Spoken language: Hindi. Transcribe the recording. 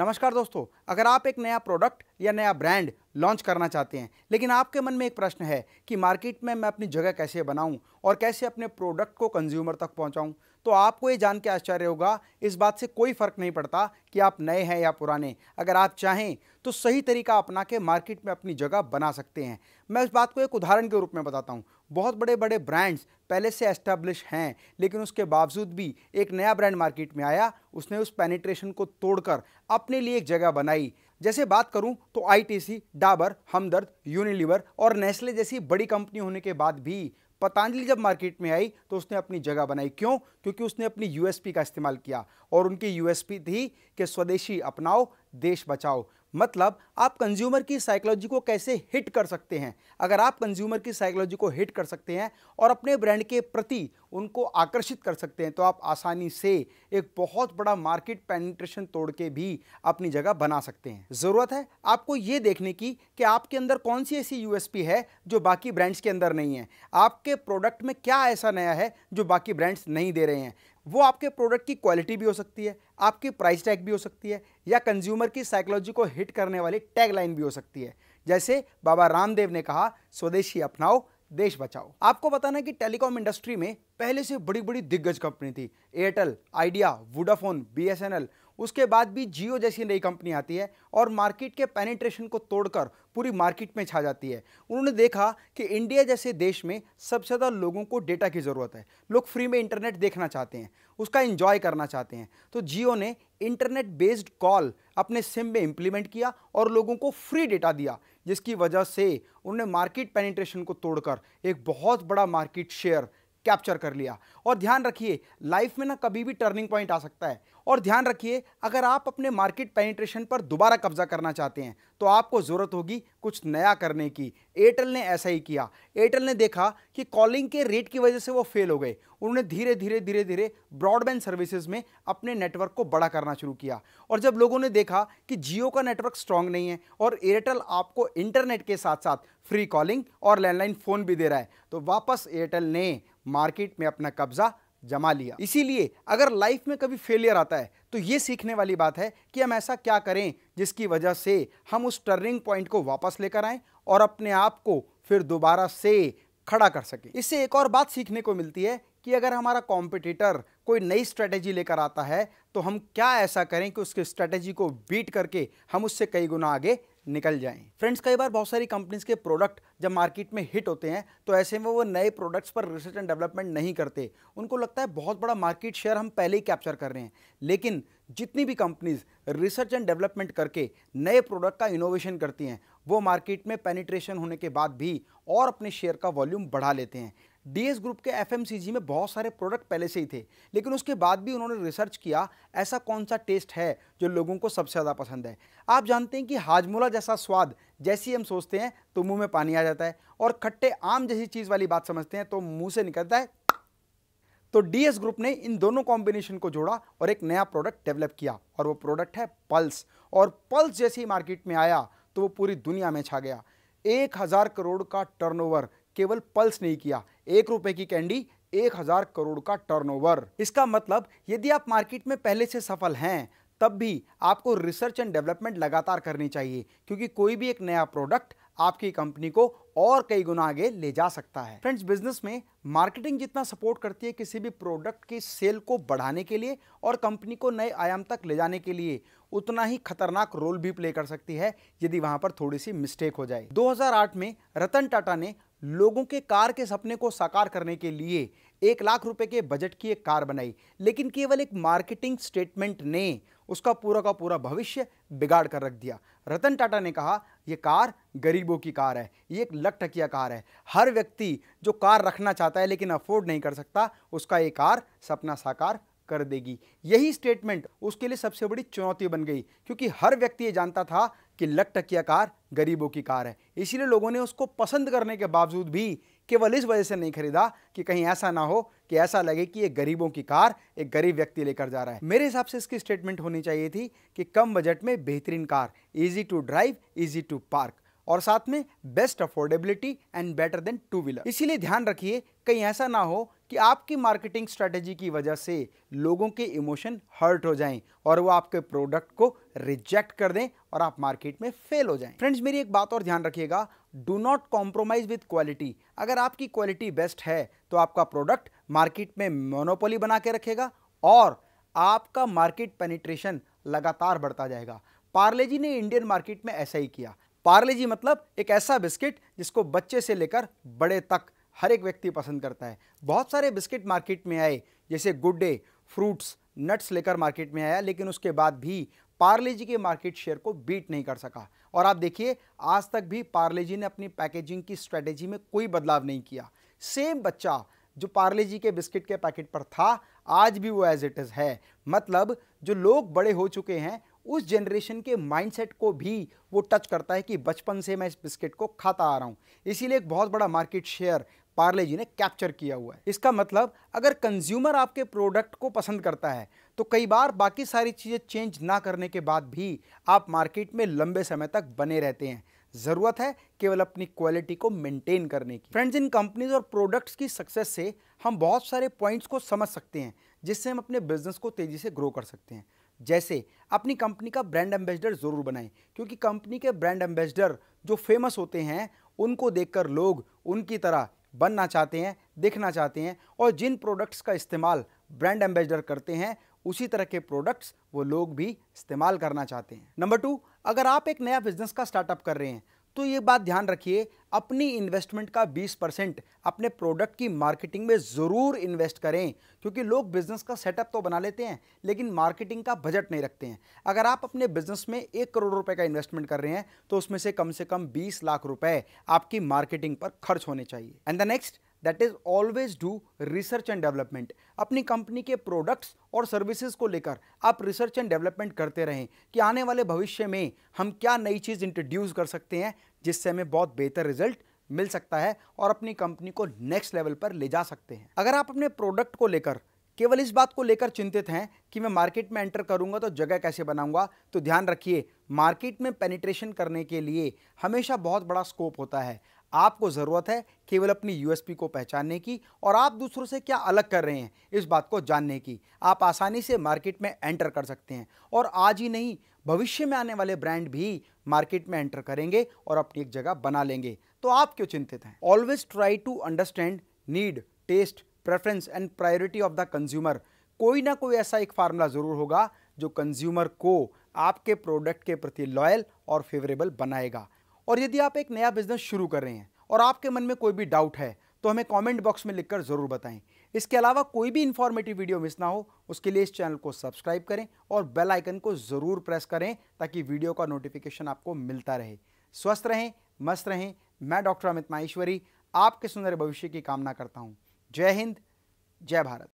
नमस्कार दोस्तों अगर आप एक नया प्रोडक्ट या नया ब्रांड लॉन्च करना चाहते हैं लेकिन आपके मन में एक प्रश्न है कि मार्केट में मैं अपनी जगह कैसे बनाऊं और कैसे अपने प्रोडक्ट को कंज्यूमर तक पहुंचाऊं तो आपको ये जान के आश्चर्य होगा इस बात से कोई फ़र्क नहीं पड़ता कि आप नए हैं या पुराने अगर आप चाहें तो सही तरीका अपना के मार्केट में अपनी जगह बना सकते हैं मैं उस बात को एक उदाहरण के रूप में बताता हूँ बहुत बड़े बड़े ब्रांड्स पहले से एस्टेब्लिश हैं लेकिन उसके बावजूद भी एक नया ब्रांड मार्केट में आया उसने उस पेनिट्रेशन को तोड़कर अपने लिए एक जगह बनाई जैसे बात करूं तो आईटीसी, डाबर हमदर्द यूनिलीवर और नेस्ले जैसी बड़ी कंपनी होने के बाद भी पतंजलि जब मार्केट में आई तो उसने अपनी जगह बनाई क्यों क्योंकि उसने अपनी यूएसपी का इस्तेमाल किया और उनकी यूएसपी थी कि स्वदेशी अपनाओ देश बचाओ मतलब आप कंज्यूमर की साइकोलॉजी को कैसे हिट कर सकते हैं अगर आप कंज्यूमर की साइकोलॉजी को हिट कर सकते हैं और अपने ब्रांड के प्रति उनको आकर्षित कर सकते हैं तो आप आसानी से एक बहुत बड़ा मार्केट पेनिट्रेशन तोड़ के भी अपनी जगह बना सकते हैं ज़रूरत है आपको ये देखने की कि आपके अंदर कौन सी ऐसी यूएसपी है जो बाकी ब्रांड्स के अंदर नहीं है आपके प्रोडक्ट में क्या ऐसा नया है जो बाकी ब्रांड्स नहीं दे रहे हैं वो आपके प्रोडक्ट की क्वालिटी भी हो सकती है आपकी प्राइस टैग भी हो सकती है या कंज्यूमर की साइकोलॉजी को हिट करने वाली टैग लाइन भी हो सकती है जैसे बाबा रामदेव ने कहा स्वदेशी अपनाओ देश बचाओ आपको बताना कि टेलीकॉम इंडस्ट्री में पहले से बड़ी बड़ी दिग्गज कंपनी थी एयरटेल आइडिया वोडाफोन बीएसएनएल उसके बाद भी जियो जैसी नई कंपनी आती है और मार्केट के पेनिट्रेशन को तोड़कर पूरी मार्केट में छा जाती है उन्होंने देखा कि इंडिया जैसे देश में सबसे ज़्यादा लोगों को डेटा की ज़रूरत है लोग फ्री में इंटरनेट देखना चाहते हैं उसका इंजॉय करना चाहते हैं तो जियो ने इंटरनेट बेस्ड कॉल अपने सिम में इम्प्लीमेंट किया और लोगों को फ्री डेटा दिया जिसकी वजह से उन्होंने मार्केट पेनिट्रेशन को तोड़कर एक बहुत बड़ा मार्केट शेयर कैप्चर कर लिया और ध्यान रखिए लाइफ में ना कभी भी टर्निंग पॉइंट आ सकता है और ध्यान रखिए अगर आप अपने मार्केट पेनिट्रेशन पर दोबारा कब्जा करना चाहते हैं तो आपको ज़रूरत होगी कुछ नया करने की एयरटेल ने ऐसा ही किया एयरटेल ने देखा कि कॉलिंग के रेट की वजह से वो फेल हो गए उन्होंने धीरे धीरे धीरे धीरे ब्रॉडबैंड सर्विसेज में अपने नेटवर्क को बड़ा करना शुरू किया और जब लोगों ने देखा कि जियो का नेटवर्क स्ट्रांग नहीं है और एयरटेल आपको इंटरनेट के साथ साथ फ्री कॉलिंग और लैंडलाइन फ़ोन भी दे रहा है तो वापस एयरटेल ने मार्केट में अपना कब्जा जमा लिया इसीलिए अगर लाइफ में कभी फेलियर आता है तो ये सीखने वाली बात है कि हम ऐसा क्या करें जिसकी वजह से हम उस टर्निंग पॉइंट को वापस लेकर आएँ और अपने आप को फिर दोबारा से खड़ा कर सकें इससे एक और बात सीखने को मिलती है कि अगर हमारा कॉम्पिटिटर कोई नई स्ट्रेटेजी लेकर आता है तो हम क्या ऐसा करें कि उसके स्ट्रेटेजी को बीट करके हम उससे कई गुना आगे निकल जाएं फ्रेंड्स कई बार बहुत सारी कंपनीज के प्रोडक्ट जब मार्केट में हिट होते हैं तो ऐसे में वो नए प्रोडक्ट्स पर रिसर्च एंड डेवलपमेंट नहीं करते उनको लगता है बहुत बड़ा मार्केट शेयर हम पहले ही कैप्चर कर रहे हैं लेकिन जितनी भी कंपनीज रिसर्च एंड डेवलपमेंट करके नए प्रोडक्ट का इनोवेशन करती हैं वो मार्केट में पेनिट्रेशन होने के बाद भी और अपने शेयर का वॉल्यूम बढ़ा लेते हैं डीएस ग्रुप के एफएमसीजी में बहुत सारे प्रोडक्ट पहले से ही थे लेकिन उसके बाद भी उन्होंने रिसर्च किया ऐसा कौन सा टेस्ट है जो लोगों को सबसे ज़्यादा पसंद है आप जानते हैं कि हाजमोला जैसा स्वाद जैसी हम सोचते हैं तो मुंह में पानी आ जाता है और खट्टे आम जैसी चीज़ वाली बात समझते हैं तो मुंह से निकलता है तो डीएस ग्रुप ने इन दोनों कॉम्बिनेशन को जोड़ा और एक नया प्रोडक्ट डेवलप किया और वो प्रोडक्ट है पल्स और पल्स जैसे ही मार्केट में आया तो वो पूरी दुनिया में छा गया एक हज़ार करोड़ का टर्नओवर केवल पल्स नहीं किया एक रुपए की कैंडी एक हजार करोड़ का टर्नओवर इसका मतलब यदि आप मार्केट में पहले से सफल हैं तब भी आपको रिसर्च एंड डेवलपमेंट लगातार करनी चाहिए क्योंकि कोई भी एक नया प्रोडक्ट आपकी कंपनी को और कई गुना आगे ले जा सकता है फ्रेंड्स बिजनेस में मार्केटिंग जितना सपोर्ट करती है किसी भी प्रोडक्ट की सेल को बढ़ाने के लिए और कंपनी को नए आयाम तक ले जाने के लिए उतना ही खतरनाक रोल भी प्ले कर सकती है यदि वहां पर थोड़ी सी मिस्टेक हो जाए 2008 में रतन टाटा ने लोगों के कार के सपने को साकार करने के लिए एक लाख रुपए के बजट की एक कार बनाई लेकिन केवल एक मार्केटिंग स्टेटमेंट ने उसका पूरा का पूरा भविष्य बिगाड़ कर रख दिया रतन टाटा ने कहा यह कार गरीबों की कार है ये एक लकटकिया कार है हर व्यक्ति जो कार रखना चाहता है लेकिन अफोर्ड नहीं कर सकता उसका ये कार सपना साकार कर देगी यही स्टेटमेंट उसके लिए सबसे बड़ी चुनौती बन गई क्योंकि हर व्यक्ति ये जानता था कि लक टकिया कार गरीबों की कार है इसीलिए लोगों ने उसको पसंद करने के बावजूद भी केवल इस वजह से नहीं खरीदा कि कहीं ऐसा ना हो कि ऐसा लगे कि ये गरीबों की कार एक गरीब व्यक्ति लेकर जा रहा है मेरे हिसाब से इसकी स्टेटमेंट होनी चाहिए थी कि कम बजट में बेहतरीन car easy to drive easy to park और साथ में best affordability and better than two wheeler इसीलिए ध्यान रखिए कहीं ऐसा ना हो कि आपकी मार्केटिंग स्ट्रेटेजी की वजह से लोगों के इमोशन हर्ट हो जाएं और वो आपके प्रोडक्ट को रिजेक्ट कर दें और आप मार्केट में फेल हो जाएं फ्रेंड्स मेरी एक बात और ध्यान रखिएगा do not compromise with quality अगर आपकी क्वालिटी बेस्ट है तो आपका प्रोडक्ट मार्केट में मोनोपोली बना के रखेगा और आपका मार्केट पेनिट्रेशन लगातार बढ़ता जाएगा पार्ले जी ने इंडियन मार्केट में ऐसा ही किया पार्ले जी मतलब एक ऐसा बिस्किट जिसको बच्चे से लेकर बड़े तक हर एक व्यक्ति पसंद करता है बहुत सारे बिस्किट मार्केट में आए जैसे गुड डे फ्रूट्स नट्स लेकर मार्केट में आया लेकिन उसके बाद भी पार्ले जी के मार्केट शेयर को बीट नहीं कर सका और आप देखिए आज तक भी पार्ले जी ने अपनी पैकेजिंग की स्ट्रेटेजी में कोई बदलाव नहीं किया सेम बच्चा जो पार्ले जी के बिस्किट के पैकेट पर था आज भी वो एज इट इज़ है मतलब जो लोग बड़े हो चुके हैं उस जनरेशन के माइंडसेट को भी वो टच करता है कि बचपन से मैं इस बिस्किट को खाता आ रहा हूँ इसीलिए एक बहुत बड़ा मार्केट शेयर पार्ले जी ने कैप्चर किया हुआ है इसका मतलब अगर कंज्यूमर आपके प्रोडक्ट को पसंद करता है तो कई बार बाकी सारी चीज़ें चेंज ना करने के बाद भी आप मार्केट में लंबे समय तक बने रहते हैं ज़रूरत है केवल अपनी क्वालिटी को मेंटेन करने की फ्रेंड्स इन कंपनीज और प्रोडक्ट्स की सक्सेस से हम बहुत सारे पॉइंट्स को समझ सकते हैं जिससे हम अपने बिजनेस को तेज़ी से ग्रो कर सकते हैं जैसे अपनी कंपनी का ब्रांड एम्बेसडर ज़रूर बनाएं क्योंकि कंपनी के ब्रांड एम्बेसडर जो फेमस होते हैं उनको देखकर लोग उनकी तरह बनना चाहते हैं दिखना चाहते हैं और जिन प्रोडक्ट्स का इस्तेमाल ब्रांड एम्बेसडर करते हैं उसी तरह के प्रोडक्ट्स वो लोग भी इस्तेमाल करना चाहते हैं नंबर टू अगर आप एक नया बिजनेस का स्टार्टअप कर रहे हैं तो ये बात ध्यान रखिए अपनी इन्वेस्टमेंट का 20 परसेंट अपने प्रोडक्ट की मार्केटिंग में ज़रूर इन्वेस्ट करें क्योंकि लोग बिज़नेस का सेटअप तो बना लेते हैं लेकिन मार्केटिंग का बजट नहीं रखते हैं अगर आप अपने बिज़नेस में एक करोड़ रुपए का इन्वेस्टमेंट कर रहे हैं तो उसमें से कम से कम 20 लाख रुपए आपकी मार्केटिंग पर खर्च होने चाहिए and the next that is always do research and development अपनी कंपनी के प्रोडक्ट्स और सर्विसेज को लेकर आप रिसर्च एंड डेवलपमेंट करते रहें कि आने वाले भविष्य में हम क्या नई चीज़ इंट्रोड्यूस कर सकते हैं जिससे हमें बहुत बेहतर रिजल्ट मिल सकता है और अपनी कंपनी को नेक्स्ट लेवल पर ले जा सकते हैं अगर आप अपने प्रोडक्ट को लेकर केवल इस बात को लेकर चिंतित हैं कि मैं मार्केट में एंटर करूंगा तो जगह कैसे बनाऊंगा तो ध्यान रखिए मार्केट में पेनिट्रेशन करने के लिए हमेशा बहुत बड़ा स्कोप होता है आपको ज़रूरत है केवल अपनी यूएसपी को पहचानने की और आप दूसरों से क्या अलग कर रहे हैं इस बात को जानने की आप आसानी से मार्केट में एंटर कर सकते हैं और आज ही नहीं भविष्य में आने वाले ब्रांड भी मार्केट में एंटर करेंगे और अपनी एक जगह बना लेंगे तो आप क्यों चिंतित हैं always try to understand need taste preference and priority of the consumer कोई ना कोई ऐसा एक फार्मूला ज़रूर होगा जो कंज्यूमर को आपके प्रोडक्ट के प्रति लॉयल और फेवरेबल बनाएगा और यदि आप एक नया बिजनेस शुरू कर रहे हैं और आपके मन में कोई भी डाउट है तो हमें कमेंट बॉक्स में लिखकर ज़रूर बताएं इसके अलावा कोई भी इन्फॉर्मेटिव वीडियो मिस ना हो उसके लिए इस चैनल को सब्सक्राइब करें और बेल आइकन को ज़रूर प्रेस करें ताकि वीडियो का नोटिफिकेशन आपको मिलता रहे स्वस्थ रहें मस्त रहें मैं डॉक्टर अमित माहेश्वरी आपके सुंदर भविष्य की कामना करता हूँ जय हिंद जय भारत